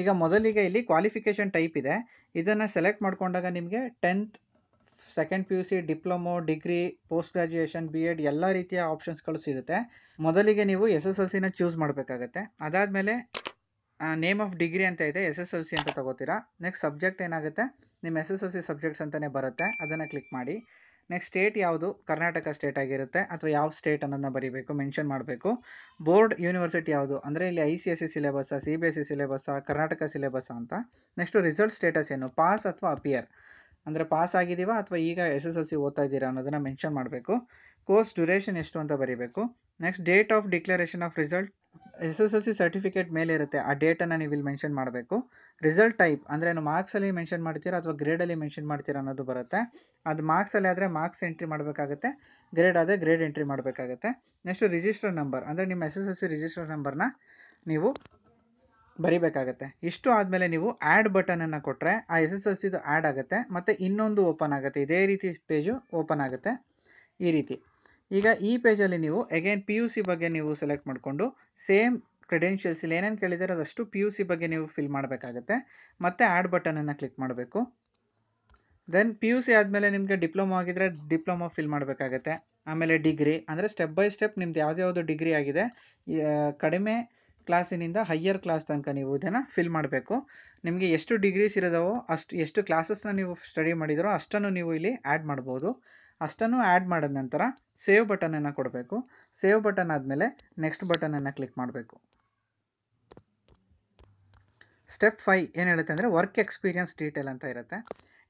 ಈಗ ಮೊದಲಿಗೆ ಇಲ್ಲಿ ಕ್ವಾಲಿಫಿಕೇಷನ್ ಟೈಪ್ ಇದೆ ಇದನ್ನು ಸೆಲೆಕ್ಟ್ ಮಾಡ್ಕೊಂಡಾಗ ನಿಮಗೆ tenth second P U C diploma degree post graduation B Ed ಎಲ್ಲ ರೀತಿಯ ಆಪ್ಷನ್ಸ್ಗಳು ಸಿಗುತ್ತೆ ಮೊದಲಿಗೆ ನೀವು ಎಸ್ ಎಸ್ ಎಲ್ ಸಿನ ಚೂಸ್ ಮಾಡಬೇಕಾಗತ್ತೆ ಅದಾದಮೇಲೆ ನೇಮ್ ಆಫ್ ಡಿಗ್ರಿ ಅಂತ ಇದೆ ಎಸ್ ಎಸ್ ಎಲ್ ಸಿ ಅಂತ ತೊಗೋತೀರಾ ನೆಕ್ಸ್ಟ್ ಸಬ್ಜೆಕ್ಟ್ ಏನಾಗುತ್ತೆ ನಿಮ್ಮ S S L C subjects ಅಂತಲೇ ಬರುತ್ತೆ ಅದನ್ನು ಕ್ಲಿಕ್ ಮಾಡಿ ನೆಕ್ಸ್ಟ್ ಸ್ಟೇಟ್ ಯಾವುದು ಕರ್ನಾಟಕ ಸ್ಟೇಟ್ ಆಗಿರುತ್ತೆ ಅಥವಾ ಯಾವ ಸ್ಟೇಟ್ ಅನ್ನೋದನ್ನ ಬರೀಬೇಕು ಮೆನ್ಷನ್ ಮಾಡಬೇಕು ಬೋರ್ಡ್ ಯೂನಿವರ್ಸಿಟಿ ಯಾವುದು ಅಂದರೆ ಇಲ್ಲಿ ಐ ಸಿ ಎಸ್ ಸಿ ಸಿಲೆಬಸ್ಸಾ ಸಿ ಬಿ ಎಸ್ ಸಿ ಸಿಲೆಬಸ್ಸಾ ಕರ್ನಾಟಕ ಸಿಲೆಬಸ್ ಅಂತ ನೆಕ್ಸ್ಟು ರಿಸಲ್ಟ್ ಸ್ಟೇಟಸ್ ಏನು ಪಾಸ್ ಅಥವಾ ಅಪಿಯರ್ ಅಂದರೆ ಪಾಸ್ ಆಗಿದ್ದೀವ ಅಥವಾ ಈಗ ಎಸ್ ಎಸ್ ಎಲ್ ಸಿ ಓದ್ತಾ ಇದ್ದೀರಾ ಅನ್ನೋದನ್ನು ಮೆನ್ಷನ್ ಮಾಡಬೇಕು ಕೋರ್ಸ್ ಡ್ಯೂರೇಷನ್ ಎಷ್ಟು ಅಂತ ಬರೀಬೇಕು next date of declaration of result S S L C certificate ಮೇಲೆ ಇರುತ್ತೆ ಆ ಡೇಟನ್ನು ನೀವು ಇಲ್ಲಿ ಮೆನ್ಷನ್ ಮಾಡಬೇಕು ರಿಸಲ್ಟ್ ಟೈಪ್ ಅಂದರೆ ನೀವು ಮಾರ್ಕ್ಸಲ್ಲಿ ಮೆನ್ಷನ್ ಮಾಡ್ತೀರಾ ಅಥವಾ ಗ್ರೇಡಲ್ಲಿ ಮೆನ್ಷನ್ ಮಾಡ್ತೀರಾ ಅನ್ನೋದು ಬರುತ್ತೆ ಅದು ಮಾರ್ಕ್ಸಲ್ಲಿ ಆದರೆ ಮಾರ್ಕ್ಸ್ ಎಂಟ್ರಿ ಮಾಡಬೇಕಾಗುತ್ತೆ ಗ್ರೇಡ್ ಆದರೆ ಗ್ರೇಡ್ ಎಂಟ್ರಿ ಮಾಡಬೇಕಾಗುತ್ತೆ ನೆಕ್ಸ್ಟು ರಿಜಿಸ್ಟರ್ ನಂಬರ್ ಅಂದರೆ ನಿಮ್ಮ S S L C register ನಂಬರ್ನ ನೀವು ಬರಿಬೇಕಾಗತ್ತೆ ಇಷ್ಟು ಆದಮೇಲೆ ನೀವು ಆ್ಯಡ್ ಬಟನನ್ನು ಕೊಟ್ಟರೆ ಆ ಎಸ್ ಎಸ್ ಎಲ್ ಸಿದು ಆ್ಯಡ್ ಆಗುತ್ತೆ ಮತ್ತು ಇನ್ನೊಂದು ಓಪನ್ ಆಗುತ್ತೆ ಇದೇ ರೀತಿ ಪೇಜು ಓಪನ್ ಆಗುತ್ತೆ ಈ ರೀತಿ ಈಗ ಈ ಪೇಜಲ್ಲಿ ನೀವು ಅಗೇನ್ ಪಿ ಯು ಸಿ ಬಗ್ಗೆ ನೀವು ಸೆಲೆಕ್ಟ್ ಮಾಡಿಕೊಂಡು ಸೇಮ್ ಕ್ರೆಡೆನ್ಷಿಯಲ್ಸಲ್ಲಿ ಏನೇನು ಕೇಳಿದರೆ ಅದಷ್ಟು ಪಿ ಯು ಸಿ ಬಗ್ಗೆ ನೀವು ಫಿಲ್ ಮಾಡಬೇಕಾಗತ್ತೆ ಮತ್ತು ಆ್ಯಡ್ ಬಟನನ್ನು ಕ್ಲಿಕ್ ಮಾಡಬೇಕು ದೆನ್ ಪಿ ಯು ಸಿ ಆದಮೇಲೆ ನಿಮಗೆ ಡಿಪ್ಲೊಮಾ ಆಗಿದ್ದರೆ ಡಿಪ್ಲೊಮೊ ಫಿಲ್ ಮಾಡಬೇಕಾಗತ್ತೆ ಆಮೇಲೆ ಡಿಗ್ರಿ ಅಂದರೆ ಸ್ಟೆಪ್ ಬೈ ಸ್ಟೆಪ್ ನಿಮ್ದು ಯಾವುದ್ಯಾವುದು ಡಿಗ್ರಿ ಆಗಿದೆ ಕಡಿಮೆ ಕ್ಲಾಸಿನಿಂದ ಹೈಯರ್ ಕ್ಲಾಸ್ ತನಕ ನೀವು ಇದನ್ನು ಫಿಲ್ ಮಾಡಬೇಕು ನಿಮಗೆ ಎಷ್ಟು ಡಿಗ್ರೀಸ್ ಇರೋದವೋ ಅಷ್ಟು ಎಷ್ಟು ಕ್ಲಾಸಸ್ನ ನೀವು ಸ್ಟಡಿ ಮಾಡಿದರೋ ಅಷ್ಟನ್ನು ನೀವು ಇಲ್ಲಿ ಆ್ಯಡ್ ಮಾಡ್ಬೋದು ಅಷ್ಟನ್ನು ಆ್ಯಡ್ ಮಾಡಿದ ನಂತರ ಸೇವ್ ಬಟನನ್ನು ಕೊಡಬೇಕು ಸೇವ್ ಬಟನ್ ಆದಮೇಲೆ ನೆಕ್ಸ್ಟ್ ಬಟನನ್ನು ಕ್ಲಿಕ್ ಮಾಡಬೇಕು ಸ್ಟೆಪ್ ಫೈ ಏನು ಹೇಳುತ್ತೆ ಅಂದರೆ ವರ್ಕ್ ಎಕ್ಸ್ಪೀರಿಯನ್ಸ್ ಡೀಟೇಲ್ ಅಂತ ಇರುತ್ತೆ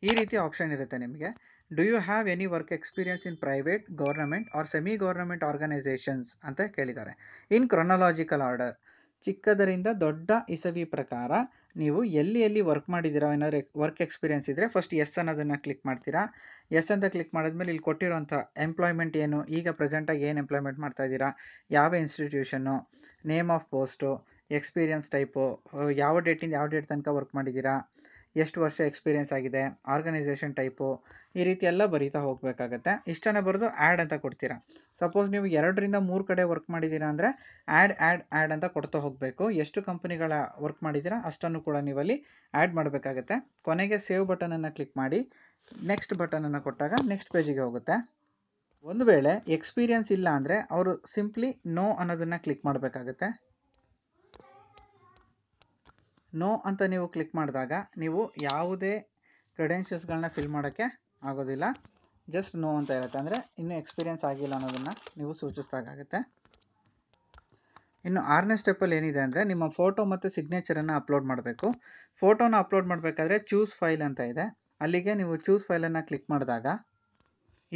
ಈ ರೀತಿ ಆಪ್ಷನ್ ಇರುತ್ತೆ ನಿಮಗೆ do you have any work experience in private government or semi government organisations ಅಂತ ಕೇಳಿದ್ದಾರೆ ಇನ್ ಕ್ರೊನಾಲಜಿಕಲ್ ಆರ್ಡರ್ ಚಿಕ್ಕದರಿಂದ ದೊಡ್ಡ ಇಸವಿ ಪ್ರಕಾರ ನೀವು ಎಲ್ಲಿ ಎಲ್ಲಿ ವರ್ಕ್ ಮಾಡಿದ್ದೀರಾ ಏನಾದ್ರು ವರ್ಕ್ ಎಕ್ಸ್ಪೀರಿಯೆನ್ಸ್ ಇದ್ದರೆ ಫಸ್ಟ್ ಎಸ್ ಅನ್ನೋದನ್ನು ಕ್ಲಿಕ್ ಮಾಡ್ತೀರಾ ಎಸ್ ಅಂತ ಕ್ಲಿಕ್ ಮಾಡಿದ್ಮೇಲೆ ಇಲ್ಲಿ ಕೊಟ್ಟಿರೋಂಥ ಎಂಪ್ಲಾಯ್ಮೆಂಟ್ ಏನು ಈಗ ಪ್ರೆಸೆಂಟಾಗಿ ಏನು ಎಂಪ್ಲಾಯ್ಮೆಂಟ್ ಮಾಡ್ತಾ ಇದ್ದೀರಾ ಯಾವ ಇನ್ಸ್ಟಿಟ್ಯೂಷನ್ನು name of post experience type ಯಾವ ಡೇಟಿಂದ ಯಾವ ಡೇಟ್ ತನಕ ವರ್ಕ್ ಮಾಡಿದ್ದೀರಾ ಎಷ್ಟು ವರ್ಷ ಎಕ್ಸ್ಪೀರಿಯೆನ್ಸ್ ಆಗಿದೆ ಆರ್ಗನೈಸೇಷನ್ ಟೈಪು ಈ ರೀತಿ ಎಲ್ಲ ಬರೀತಾ ಹೋಗಬೇಕಾಗತ್ತೆ ಇಷ್ಟನ್ನು ಬರೆದು ಆ್ಯಡ್ ಅಂತ ಕೊಡ್ತೀರಾ ಸಪೋಸ್ ನೀವು ಎರಡರಿಂದ ಮೂರು ಕಡೆ ವರ್ಕ್ ಮಾಡಿದ್ದೀರಾ ಅಂದರೆ ಆ್ಯಡ್ ಆ್ಯಡ್ ಆ್ಯಡ್ ಅಂತ ಕೊಡ್ತಾ ಹೋಗಬೇಕು ಎಷ್ಟು ಕಂಪ್ನಿಗಳ ವರ್ಕ್ ಮಾಡಿದ್ದೀರಾ ಅಷ್ಟನ್ನು ಕೂಡ ನೀವಲ್ಲಿ ಆ್ಯಡ್ ಮಾಡಬೇಕಾಗತ್ತೆ ಕೊನೆಗೆ ಸೇವ್ ಬಟನನ್ನು ಕ್ಲಿಕ್ ಮಾಡಿ ನೆಕ್ಸ್ಟ್ ಬಟನನ್ನು ಕೊಟ್ಟಾಗ ನೆಕ್ಸ್ಟ್ ಪೇಜಿಗೆ ಹೋಗುತ್ತೆ ಒಂದು ವೇಳೆ ಎಕ್ಸ್ಪೀರಿಯನ್ಸ್ ಇಲ್ಲ ಅಂದರೆ ಅವರು ಸಿಂಪ್ಲಿ ನೋ ಅನ್ನೋದನ್ನು ಕ್ಲಿಕ್ ಮಾಡಬೇಕಾಗತ್ತೆ ನೋ ಅಂತ ನೀವು ಕ್ಲಿಕ್ ಮಾಡಿದಾಗ ನೀವು ಯಾವುದೇ ಕ್ರೆಡೆನ್ಷಿಯಲ್ಸ್ಗಳನ್ನ ಫಿಲ್ ಮಾಡೋಕ್ಕೆ ಆಗೋದಿಲ್ಲ ಜಸ್ಟ್ ನೋ ಅಂತ ಇರುತ್ತೆ ಅಂದರೆ ಇನ್ನೂ ಎಕ್ಸ್ಪೀರಿಯನ್ಸ್ ಆಗಿಲ್ಲ ಅನ್ನೋದನ್ನು ನೀವು ಸೂಚಿಸ್ದಾಗುತ್ತೆ ಇನ್ನು ಆರನೇ ಸ್ಟೆಪ್ಪಲ್ಲಿ ಏನಿದೆ ಅಂದರೆ ನಿಮ್ಮ ಫೋಟೋ ಮತ್ತು ಸಿಗ್ನೇಚರನ್ನು ಅಪ್ಲೋಡ್ ಮಾಡಬೇಕು ಫೋಟೋನ ಅಪ್ಲೋಡ್ ಮಾಡಬೇಕಾದ್ರೆ ಚೂಸ್ ಫೈಲ್ ಅಂತ ಇದೆ ಅಲ್ಲಿಗೆ ನೀವು ಚೂಸ್ ಫೈಲನ್ನು ಕ್ಲಿಕ್ ಮಾಡಿದಾಗ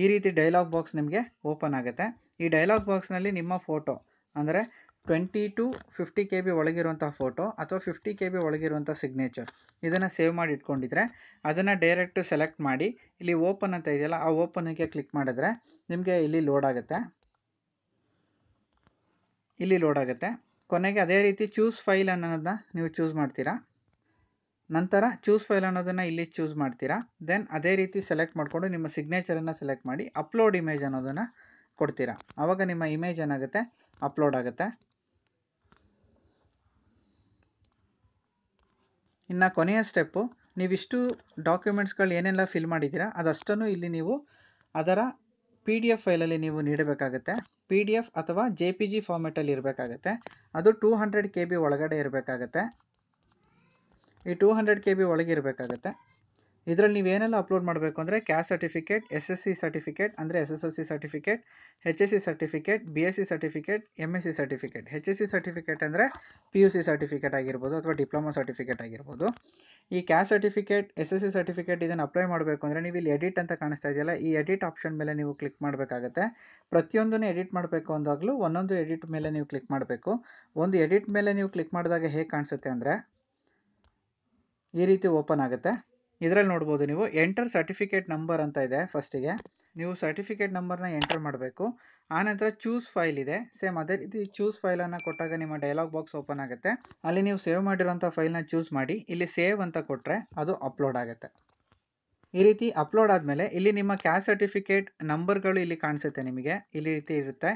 ಈ ರೀತಿ ಡೈಲಾಗ್ ಬಾಕ್ಸ್ ನಿಮಗೆ ಓಪನ್ ಆಗುತ್ತೆ ಈ ಡೈಲಾಗ್ ಬಾಕ್ಸ್ನಲ್ಲಿ ನಿಮ್ಮ ಫೋಟೋ ಅಂದರೆ twenty to fifty K B ಒಳಗಿರುವಂಥ ಫೋಟೋ ಅಥವಾ ಫಿಫ್ಟಿ ಕೆ ಬಿ ಒಳಗಿರುವಂಥ ಸಿಗ್ನೇಚರ್ ಇದನ್ನು ಸೇವ್ ಮಾಡಿ ಇಟ್ಕೊಂಡಿದ್ರೆ ಅದನ್ನು ಡೈರೆಕ್ಟ್ ಸೆಲೆಕ್ಟ್ ಮಾಡಿ ಇಲ್ಲಿ ಓಪನ್ ಅಂತ ಇದೆಯಲ್ಲ ಆ ಓಪನಿಗೆ ಕ್ಲಿಕ್ ಮಾಡಿದ್ರೆ ನಿಮಗೆ ಇಲ್ಲಿ ಲೋಡ್ ಆಗುತ್ತೆ ಇಲ್ಲಿ ಲೋಡ್ ಆಗುತ್ತೆ ಕೊನೆಗೆ ಅದೇ ರೀತಿ ಚೂಸ್ ಫೈಲ್ ಅನ್ನೋದನ್ನ ನೀವು ಚೂಸ್ ಮಾಡ್ತೀರಾ ನಂತರ ಚೂಸ್ ಫೈಲ್ ಅನ್ನೋದನ್ನು ಇಲ್ಲಿ ಚೂಸ್ ಮಾಡ್ತೀರಾ ದೆನ್ ಅದೇ ರೀತಿ ಸೆಲೆಕ್ಟ್ ಮಾಡಿಕೊಂಡು ನಿಮ್ಮ ಸಿಗ್ನೇಚರನ್ನು ಸೆಲೆಕ್ಟ್ ಮಾಡಿ ಅಪ್ಲೋಡ್ ಇಮೇಜ್ ಅನ್ನೋದನ್ನು ಕೊಡ್ತೀರಾ ಆವಾಗ ನಿಮ್ಮ ಇಮೇಜ್ ಏನಾಗುತ್ತೆ ಅಪ್ಲೋಡ್ ಆಗುತ್ತೆ ಇನ್ನು ಕೊನೆಯ ಸ್ಟೆಪ್ಪು ನೀವಿಷ್ಟು ಡಾಕ್ಯುಮೆಂಟ್ಸ್ಗಳು ಏನೆಲ್ಲ ಫಿಲ್ ಮಾಡಿದ್ದೀರಾ ಅದಷ್ಟನ್ನು ಇಲ್ಲಿ ನೀವು ಅದರ ಪಿ ಡಿ ಎಫ್ ಫೈಲಲ್ಲಿ ನೀವು ನೀಡಬೇಕಾಗತ್ತೆ ಪಿ ಡಿ ಎಫ್ ಅಥವಾ ಜೆ ಪಿ ಜಿ ಫಾರ್ಮೆಟಲ್ಲಿ ಇರಬೇಕಾಗತ್ತೆ ಅದು ಟೂ ಹಂಡ್ರೆಡ್ ಕೆ ಬಿ ಒಳಗಡೆ ಇರಬೇಕಾಗತ್ತೆ ಈ ಟೂ ಹಂಡ್ರೆಡ್ ಕೆ ಬಿ ಒಳಗೆ ಇರಬೇಕಾಗತ್ತೆ ಇದರಲ್ಲಿ ನೀವೇನೆಲ್ಲ ಅಪ್ಲೋಡ್ ಮಾಡಬೇಕು ಅಂದರೆ caste certificate S S C certificate ಅಂದರೆ S S L C certificate H S C certificate B S C certificate M S C certificate H S C certificate ಅಂದರೆ P U C certificate ಆಗಿರ್ಬೋದು ಅಥವಾ diploma certificate ಆಗಿರ್ಬೋದು ಈ caste certificate S S C certificate ಇದನ್ನು apply ಮಾಡಬೇಕು ಅಂದರೆ ನೀವು ಇಲ್ಲಿ ಎಡಿಟ್ ಅಂತ ಕಾಣಿಸ್ತಾ ಇದೆಯಲ್ಲ ಈ ಎಡಿಟ್ ಆಪ್ಷನ್ ಮೇಲೆ ನೀವು ಕ್ಲಿಕ್ ಮಾಡಬೇಕಾಗತ್ತೆ ಪ್ರತಿಯೊಂದನ್ನು ಎಡಿಟ್ ಮಾಡಬೇಕು ಅಂದಾಗಲೂ ಒಂದೊಂದು ಎಡಿಟ್ ಮೇಲೆ ನೀವು ಕ್ಲಿಕ್ ಮಾಡಬೇಕು ಒಂದು ಎಡಿಟ್ ಮೇಲೆ ನೀವು ಕ್ಲಿಕ್ ಮಾಡಿದಾಗ ಹೇಗೆ ಕಾಣಿಸುತ್ತೆ ಅಂದರೆ ಈ ರೀತಿ ಓಪನ್ ಆಗುತ್ತೆ ಇದರಲ್ಲಿ ನೋಡ್ಬೋದು ನೀವು ಎಂಟರ್ ಸರ್ಟಿಫಿಕೇಟ್ ನಂಬರ್ ಅಂತ ಇದೆ ಫಸ್ಟಿಗೆ ನೀವು ಸರ್ಟಿಫಿಕೇಟ್ ನಂಬರ್ನ ಎಂಟರ್ ಮಾಡಬೇಕು ಆನಂತರ ಚೂಸ್ ಫೈಲ್ ಇದೆ ಸೇಮ್ ಅದೇ ರೀತಿ ಚೂಸ್ ಫೈಲನ್ನು ಕೊಟ್ಟಾಗ ನಿಮ್ಮ ಡೈಲಾಗ್ ಬಾಕ್ಸ್ ಓಪನ್ ಆಗುತ್ತೆ ಅಲ್ಲಿ ನೀವು ಸೇವ್ ಮಾಡಿರೋಂಥ ಫೈಲ್ನ ಚೂಸ್ ಮಾಡಿ ಇಲ್ಲಿ ಸೇವ್ ಅಂತ ಕೊಟ್ಟರೆ ಅದು ಅಪ್ಲೋಡ್ ಆಗುತ್ತೆ ಈ ರೀತಿ ಅಪ್ಲೋಡ್ ಆದಮೇಲೆ ಇಲ್ಲಿ ನಿಮ್ಮ ಕ್ಯಾಸ್ಟ್ ಸರ್ಟಿಫಿಕೇಟ್ ನಂಬರ್ಗಳು ಇಲ್ಲಿ ಕಾಣಿಸುತ್ತೆ ನಿಮಗೆ ಇಲ್ಲಿ ರೀತಿ ಇರುತ್ತೆ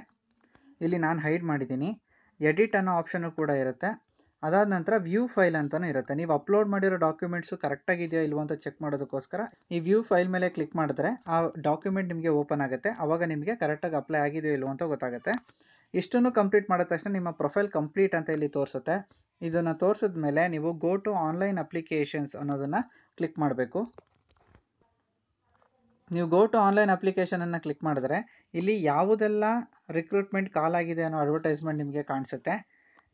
ಇಲ್ಲಿ ನಾನು ಹೈಡ್ ಮಾಡಿದ್ದೀನಿ ಎಡಿಟ್ ಅನ್ನೋ ಆಪ್ಷನ್ನು ಕೂಡ ಇರುತ್ತೆ ಅದಾದ ನಂತರ ವ್ಯೂ ಫೈಲ್ ಅಂತಲೂ ಇರುತ್ತೆ ನೀವು ಅಪ್ಲೋಡ್ ಮಾಡಿರೋ ಡಾಕ್ಯುಮೆಂಟ್ಸು ಕರೆಕ್ಟಾಗಿದೆಯೋ ಇಲ್ವೋ ಅಂತ ಚೆಕ್ ಮಾಡೋದಕ್ಕೋಸ್ಕರ ಈ ವ್ಯೂ ಫೈಲ್ ಮೇಲೆ ಕ್ಲಿಕ್ ಮಾಡಿದ್ರೆ ಆ ಡಾಕ್ಯುಮೆಂಟ್ ನಿಮಗೆ ಓಪನ್ ಆಗುತ್ತೆ ಆವಾಗ ನಿಮಗೆ ಕರೆಕ್ಟಾಗಿ ಅಪ್ಲೈ ಆಗಿದೆಯೋ ಇಲ್ವೋ ಅಂತ ಗೊತ್ತಾಗುತ್ತೆ ಇಷ್ಟನ್ನು ಕಂಪ್ಲೀಟ್ ಮಾಡಿದ ತಕ್ಷಣ ನಿಮ್ಮ ಪ್ರೊಫೈಲ್ ಕಂಪ್ಲೀಟ್ ಅಂತ ಇಲ್ಲಿ ತೋರಿಸುತ್ತೆ ಇದನ್ನು ತೋರಿಸಿದ ಮೇಲೆ ನೀವು ಗೋ ಟು ಆನ್ಲೈನ್ ಅಪ್ಲಿಕೇಶನ್ಸ್ ಅನ್ನೋದನ್ನು ಕ್ಲಿಕ್ ಮಾಡಬೇಕು ನೀವು ಗೋ ಟು ಆನ್ಲೈನ್ ಅಪ್ಲಿಕೇಶನನ್ನು ಕ್ಲಿಕ್ ಮಾಡಿದ್ರೆ ಇಲ್ಲಿ ಯಾವುದೆಲ್ಲ ರಿಕ್ರೂಟ್ಮೆಂಟ್ ಕಾಲ್ ಆಗಿದೆ ಅನ್ನೋ ಅಡ್ವರ್ಟೈಸ್ಮೆಂಟ್ ನಿಮಗೆ ಕಾಣಿಸುತ್ತೆ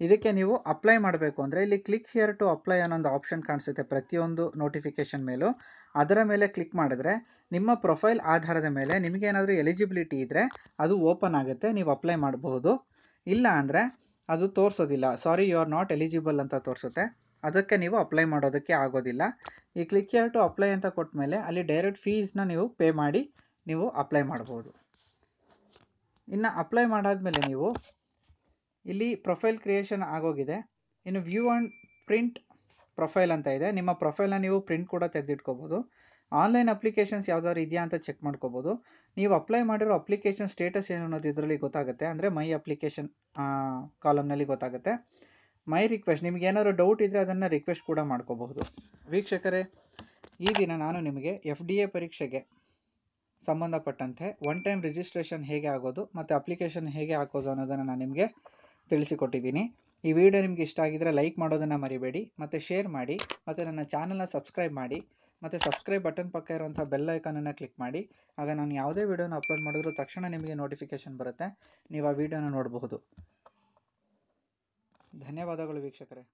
ಇದಕ್ಕೆ ನೀವು ಅಪ್ಲೈ ಮಾಡಬೇಕು ಅಂದರೆ ಇಲ್ಲಿ ಕ್ಲಿಕ್ ಹಿಯರ್ ಟು ಅಪ್ಲೈ ಅನ್ನೋ ಒಂದು ಆಪ್ಷನ್ ಕಾಣಿಸುತ್ತೆ ಪ್ರತಿಯೊಂದು ನೋಟಿಫಿಕೇಷನ್ ಮೇಲೂ ಅದರ ಮೇಲೆ ಕ್ಲಿಕ್ ಮಾಡಿದ್ರೆ ನಿಮ್ಮ ಪ್ರೊಫೈಲ್ ಆಧಾರದ ಮೇಲೆ ನಿಮಗೇನಾದರೂ ಎಲಿಜಿಬಿಲಿಟಿ ಇದ್ದರೆ ಅದು ಓಪನ್ ಆಗುತ್ತೆ ನೀವು ಅಪ್ಲೈ ಮಾಡಬಹುದು ಇಲ್ಲ ಅಂದರೆ ಅದು ತೋರಿಸೋದಿಲ್ಲ sorry you are not eligible ಅಂತ ತೋರಿಸುತ್ತೆ ಅದಕ್ಕೆ ನೀವು ಅಪ್ಲೈ ಮಾಡೋದಕ್ಕೆ ಆಗೋದಿಲ್ಲ ಈ ಕ್ಲಿಕ್ ಹಿಯರ್ ಟು ಅಪ್ಲೈ ಅಂತ ಕೊಟ್ಟ ಮೇಲೆ ಅಲ್ಲಿ ಡೈರೆಕ್ಟ್ ಫೀಸ್ನ ನೀವು ಪೇ ಮಾಡಿ ನೀವು ಅಪ್ಲೈ ಮಾಡ್ಬೋದು ಇನ್ನು ಅಪ್ಲೈ ಮಾಡಾದಮೇಲೆ ನೀವು ಇಲ್ಲಿ ಪ್ರೊಫೈಲ್ ಕ್ರಿಯೇಷನ್ ಆಗೋಗಿದೆ ಇನ್ನು ವ್ಯೂ ಆ್ಯಂಡ್ ಪ್ರಿಂಟ್ ಪ್ರೊಫೈಲ್ ಅಂತ ಇದೆ ನಿಮ್ಮ ಪ್ರೊಫೈಲನ್ನ ನೀವು ಪ್ರಿಂಟ್ ಕೂಡ ತೆಗೆದಿಟ್ಕೋಬೋದು ಆನ್ಲೈನ್ ಅಪ್ಲಿಕೇಶನ್ಸ್ ಯಾವ್ದಾದ್ರು ಇದೆಯಾ ಅಂತ ಚೆಕ್ ಮಾಡ್ಕೋಬೋದು ನೀವು ಅಪ್ಲೈ ಮಾಡಿರೋ ಅಪ್ಲಿಕೇಶನ್ ಸ್ಟೇಟಸ್ ಏನು ಅನ್ನೋದು ಇದರಲ್ಲಿ ಗೊತ್ತಾಗುತ್ತೆ ಅಂದರೆ ಮೈ ಅಪ್ಲಿಕೇಶನ್ ಕಾಲಮ್ನಲ್ಲಿ ಗೊತ್ತಾಗುತ್ತೆ ಮೈ ರಿಕ್ವೆಸ್ಟ್ ನಿಮ್ಗೆ ಏನಾದರೂ ಡೌಟ್ ಇದ್ದರೆ ಅದನ್ನು ರಿಕ್ವೆಸ್ಟ್ ಕೂಡ ಮಾಡ್ಕೋಬಹುದು ವೀಕ್ಷಕರೇ ಈ ದಿನ ನಾನು ನಿಮಗೆ ಎಫ್ ಡಿ ಎ ಪರೀಕ್ಷೆಗೆ ಸಂಬಂಧಪಟ್ಟಂತೆ ಒನ್ ಟೈಮ್ ರಿಜಿಸ್ಟ್ರೇಷನ್ ಹೇಗೆ ಆಗೋದು ಮತ್ತು ಅಪ್ಲಿಕೇಶನ್ ಹೇಗೆ ಹಾಕೋದು ಅನ್ನೋದನ್ನು ನಾನು ನಿಮಗೆ ತಿಳಿಸಿಕೊಟ್ಟಿದ್ದೀನಿ ಈ ವಿಡಿಯೋ ನಿಮಗೆ ಇಷ್ಟ ಆಗಿದ್ದರೆ ಲೈಕ್ ಮಾಡೋದನ್ನು ಮರಿಬೇಡಿ ಮತ್ತು ಶೇರ್ ಮಾಡಿ ಮತ್ತು ನನ್ನ ಚಾನಲ್ನ ಸಬ್ಸ್ಕ್ರೈಬ್ ಮಾಡಿ ಮತ್ತು ಸಬ್ಸ್ಕ್ರೈಬ್ ಬಟನ್ ಪಕ್ಕ ಇರುವಂಥ ಬೆಲ್ ಐಕಾನನ್ನು ಕ್ಲಿಕ್ ಮಾಡಿ ಆಗ ನಾನು ಯಾವುದೇ ವಿಡಿಯೋನ ಅಪ್ಲೋಡ್ ಮಾಡಿದ್ರೂ ತಕ್ಷಣ ನಿಮಗೆ ನೋಟಿಫಿಕೇಷನ್ ಬರುತ್ತೆ ನೀವು ಆ ವಿಡಿಯೋನ ನೋಡಬಹುದು ಧನ್ಯವಾದಗಳು ವೀಕ್ಷಕರೇ